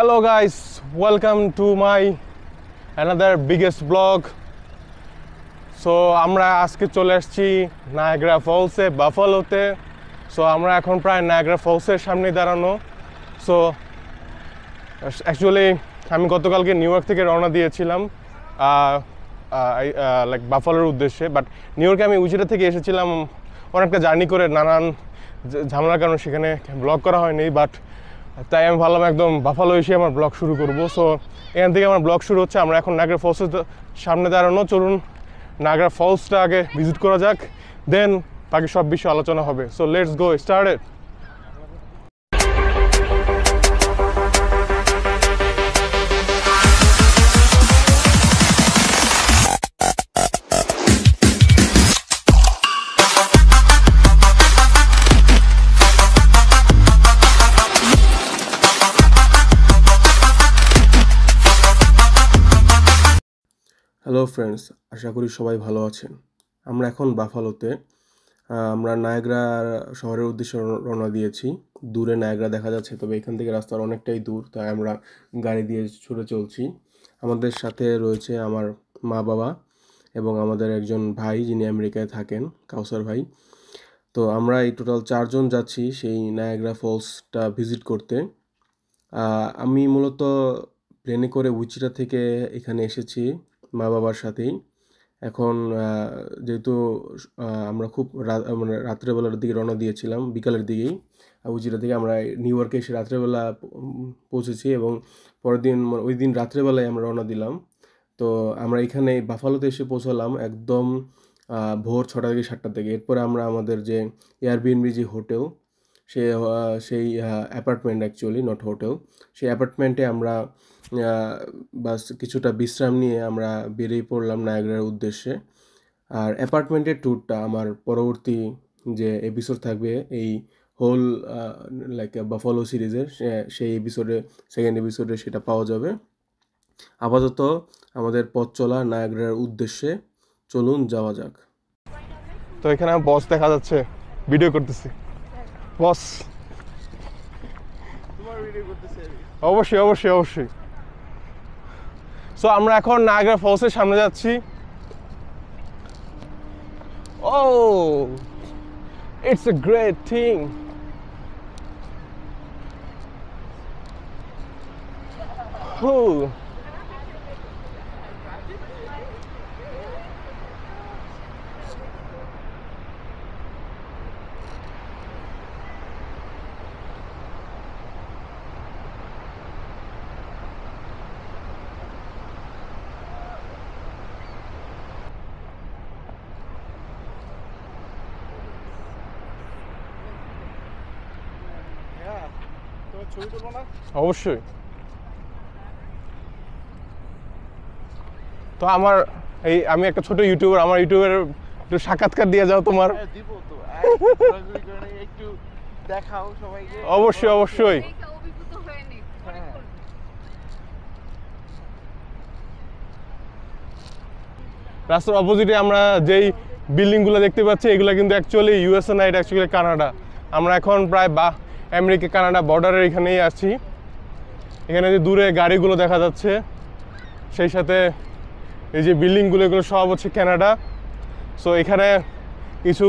Hello guys welcome to my another biggest blog so আমরা আজকে চলে আসছি নায়গ্রা ফলসে বাফালোতে সো আমরা এখন প্রায় নায়গ্রা ফলসের সামনে দাঁড়ানো সো অ্যাকচুয়ালি আমি গতকালকে নিউ ইয়র্ক থেকে রওনা দিয়েছিলাম লাইক বাফালোর উদ্দেশ্যে বাট নিউ ইয়র্কে আমি উজিরা থেকে এসেছিলাম অনেকটা জার্নি করে নানান ঝামেলার কারণে সেখানে ব্লগ করা হয়নি বাট তাই আমি ভাবলাম একদম বাফালো এসে আমার ব্লগ শুরু করবো সো এখান থেকে আমার ব্লগ শুরু হচ্ছে আমরা এখন নাগরা ফলসের সামনে দাঁড়ানো চলুন নাগরা ফলসটা আগে ভিজিট করা যাক দেন বাকি সব বিষয়ে আলোচনা হবে so let's go started friends আশা করি সবাই ভালো আছেন আমরা এখন বাফালোতে আমরা নায়গ্রা শহরের উদ্দেশ্যে রওনা দিয়েছি দূরে নায়গ্রা দেখা যাচ্ছে তবে এখান থেকে রাস্তার অনেকটাই দূর তাই আমরা গাড়ি দিয়ে ছুটে চলছি আমাদের সাথে রয়েছে আমার মা বাবা এবং আমাদের একজন ভাই যিনি আমেরিকায় থাকেন কাউসার ভাই তো আমরা এই টোটাল চারজন যাচ্ছি সেই নায়াগ্রা ফলসটা ভিজিট করতে আমি মূলত প্লেনে করে উচিরা থেকে এখানে এসেছি মা বাবার সাথেই এখন যেহেতু আমরা খুব মানে রাত্রেবেলার দিকে রওনা দিয়েছিলাম বিকালের দিকেই উজিরা থেকে আমরা নিউ ইয়র্কে এসে রাত্রেবেলা পৌঁছেছি এবং পরের দিন মানে ওই দিন রাত্রেবেলায় আমরা রওনা দিলাম তো আমরা এখানে বাফালোতে এসে পৌঁছালাম একদম ভোর ছটা থেকে সাতটা থেকে এরপরে আমরা আমাদের যে এয়ারবিএনবি যে হোটেল সে সেই অ্যাপার্টমেন্ট অ্যাকচুয়ালি নট হোটেল সেই অ্যাপার্টমেন্টে আমরা বাস কিছুটা বিশ্রাম নিয়ে আমরা বেরিয়ে পড়লাম নায়াগ্রার উদ্দেশ্যে আর অ্যাপার্টমেন্টের ট্যুরটা আমার পরবর্তী যে এপিসোড থাকবে এই হোল লাইক বাফলো সিরিজের সেই এপিসোডে সেকেন্ড এপিসোডে সেটা পাওয়া যাবে আপাতত আমাদের পথ চলা নায়াগ্রার উদ্দেশ্যে চলুন যাওয়া যাক তো এখানে বস দেখা যাচ্ছে ভিডিও করতেছি বস অবশ্যই অবশ্যই অবশ্যই সো আমরা এখন নাগরা ফলসের সামনে যাচ্ছি oh it's a great thing Ooh. ছবি তুলবো না অবশ্যই তো আমার এই আমি একটা ছোট ইউটিউবার আমার ইউটিউবের একটু সাক্ষাৎকার দিয়ে যাও তোমার হ্যাঁ, দিব তো একটু দেখাও সবাইকে অবশ্যই অবশ্যই হ্যাঁ। রাস্তার অপোজিটে আমরা যেই বিল্ডিংগুলো দেখতে পাচ্ছি এগুলো কিন্তু actually USA night actually Canada আমরা এখন প্রায় বা আমেরিকা কানাডা বর্ডারের এখানেই আছি এখানে যে দূরে গাড়িগুলো দেখা যাচ্ছে সেই সাথে এই যে বিল্ডিংগুলো এগুলো সব হচ্ছে কানাডা সো এখানে কিছু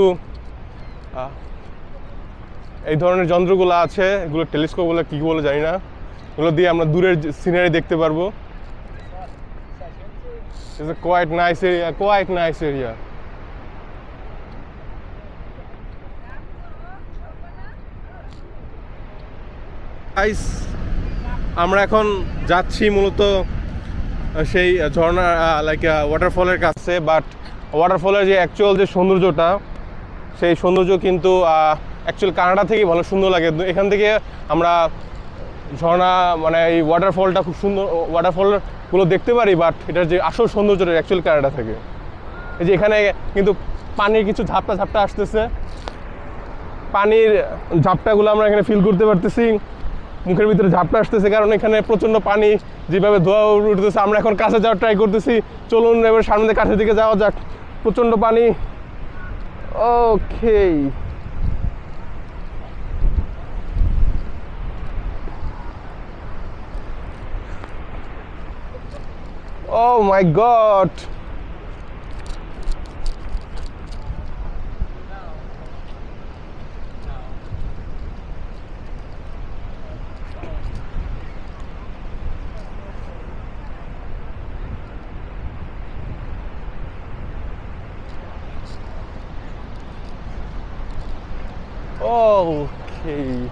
এই ধরনের যন্ত্রগুলো আছে এগুলো টেলিস্কোপ বলে কী বলে জানি না এগুলো দিয়ে আমরা দূরের সিনারি দেখতে পারবো quite nice area quite nice area ice আমরা এখন যাচ্ছি মূলত সেই ঝর্ণা লাইক ওয়াটারফলের কাছে বাট ওয়াটারফলের যে অ্যাকচুয়াল যে সৌন্দর্যটা সেই সৌন্দর্য কিন্তু অ্যাকচুয়াল কানাডা থেকেই ভালো সুন্দর লাগে এখান থেকে আমরা ঝর্ণা মানে এই ওয়াটারফলটা খুব সুন্দর ওয়াটারফলগুলো দেখতে পারি বাট এটার যে আসল সৌন্দর্যটা অ্যাকচুয়াল কানাডা থেকে এই যে এখানে কিন্তু পানির কিছু ঝাপটা ঝাপটা আসতেছে পানির ঝাপটাগুলো আমরা এখানে ফিল করতে পারতেছি মুখের ভিতরে ঝাপটা আসতেছে কারণ এখানে প্রচন্ড পানি যেভাবে ধোয়া উঠতেছে আমরা এখন কাছে যাওয়ার ট্রাই করতেছি চলুন এবার সামনে কাছের দিকে যাওয়া যাক প্রচন্ড পানি okay oh my god Okay.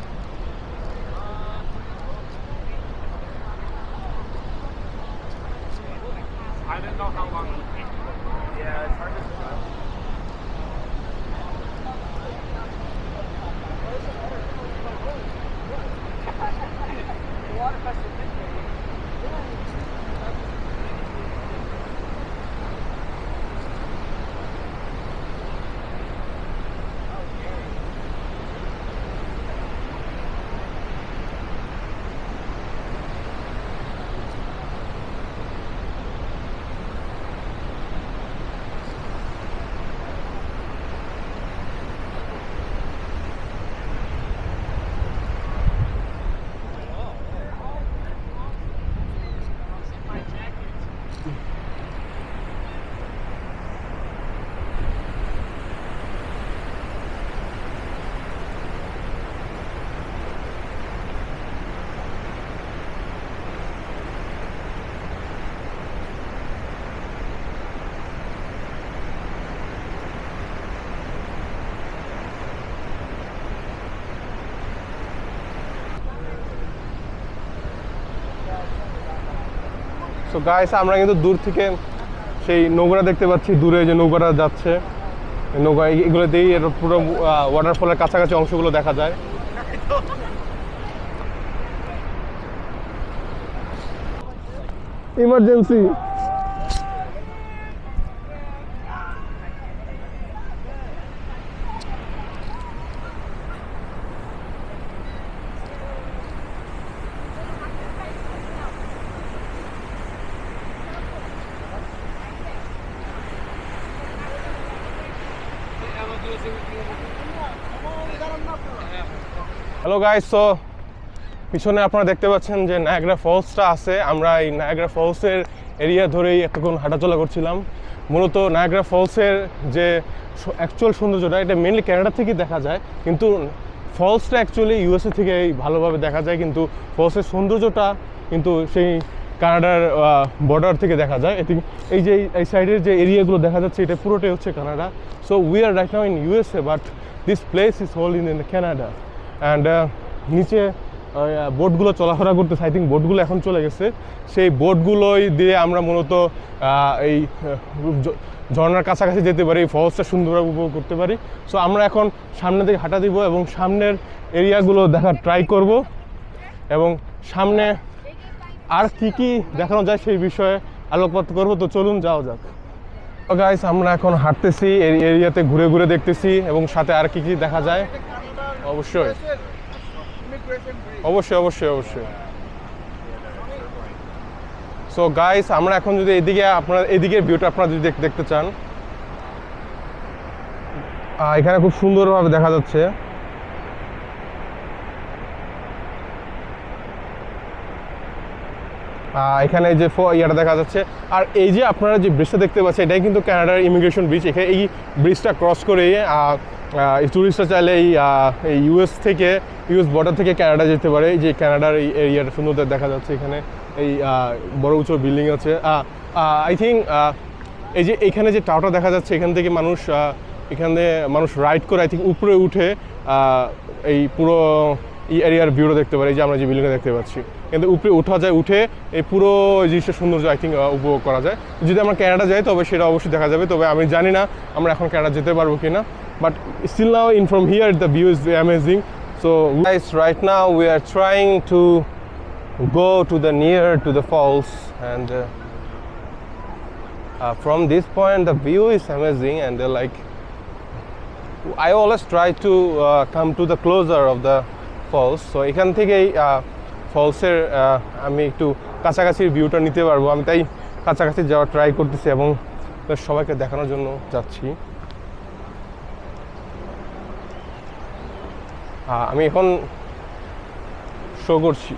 So guys আমরা কিন্তু দূর থেকে সেই নৌকাটা দেখতে পাচ্ছি দূরে যে নৌকাটা যাচ্ছে নৌকা দিয়েই এর পুরো ওয়াটারফলের কাছাকাছি অংশগুলো দেখা যায় ইমার্জেন্সি হ্যালো গাইস তো পিছনে আপনারা দেখতে পাচ্ছেন যে নায়াগ্রা ফলসটা আছে আমরা এই নায়াগ্রা ফলসের এরিয়া ধরেই এতক্ষণ হাঁটাচলা করছিলাম মূলত নায়াগ্রা ফলসের যে অ্যাকচুয়াল সৌন্দর্যটা এটা মেনলি ক্যানাডা থেকেই দেখা যায় কিন্তু ফলসটা অ্যাকচুয়ালি ইউএসএ থেকে ভালোভাবে দেখা যায় কিন্তু ফলসের সৌন্দর্যটা কিন্তু সেই কানাডার বর্ডার থেকে দেখা যায় এটি এই যে এই সাইডের যে এরিয়াগুলো দেখা যাচ্ছে এটা পুরোটাই হচ্ছে Canada so we are right now in USA but this place is hold in in Canada and নিচে বোটগুলো চলাফেরা করতে আই থিঙ্ক বোটগুলো এখন চলে গেছে সেই বোটগুলোই দিয়ে আমরা মূলত এই ঝর্নার কাছাকাছি যেতে পারি ফলসটা সুন্দরভাবে উপভোগ করতে পারি সো আমরা এখন সামনে থেকে হাঁটা দিব এবং সামনের এরিয়াগুলো দেখার ট্রাই করব এবং সামনে আর কি কি দেখানো যায় সেই বিষয়ে আলোকপাত করবো তো চলুন যাওয়া যাক গাইস আমরা এখন হাঁটতেছি এই এরিয়াতে ঘুরে ঘুরে দেখতেছি এবং সাথে আর কি কি দেখা যায় অবশ্যই অবশ্যই অবশ্যই অবশ্যই সো গাইস আমরা এখন যদি এদিকে আপনার এদিকের ভিউটা আপনারা যদি দেখতে চান এখানে খুব সুন্দরভাবে দেখা যাচ্ছে এখানে যে ইয়াটা দেখা যাচ্ছে আর এই যে আপনারা যে ব্রিজটা দেখতে পাচ্ছেন এটাই কিন্তু ক্যানাডার ইমিগ্রেশন ব্রিজ এখানে এই ব্রিজটা ক্রস করে ট্যুরিস্টরা চাইলে এই ইউএস থেকে ইউএস বর্ডার থেকে ক্যানাডা যেতে পারে যে ক্যানাডার এই এরিয়াটা সুন্দর দেখা যাচ্ছে এখানে এই বড় উঁচু বিল্ডিং আছে আই থিঙ্ক এই যে এখানে যে টাওটা দেখা যাচ্ছে এখান থেকে মানুষ এখানে মানুষ রাইড করে আই থিঙ্ক উপরে উঠে এই পুরো এরিয়ার ভিউটা দেখতে পারি যে আমরা যে বিল্ডিংটা দেখতে পাচ্ছি কিন্তু উপরে ওঠা যায় উঠে এই পুরো জিনিসটা সৌন্দর্য আই থিঙ্ক উপভোগ করা যায় যদি আমরা ক্যানাডা যাই তবে সেটা অবশ্যই দেখা যাবে তবে আমি জানি না আমরা এখন ক্যানাডা যেতে পারবো কি না but still now in from here the view is amazing so guys right now we are trying to go to the near to the falls and from this point the view is amazing and like I always try to come uh, come to the closer of the falls তো এখান থেকেই ফলসের আমি একটু কাছাকাছির ভিউটা নিতে পারবো আমি তাই কাছাকাছি যাওয়া ট্রাই করতেছি এবং সবাইকে দেখানোর জন্য যাচ্ছি আমি এখন শো করছি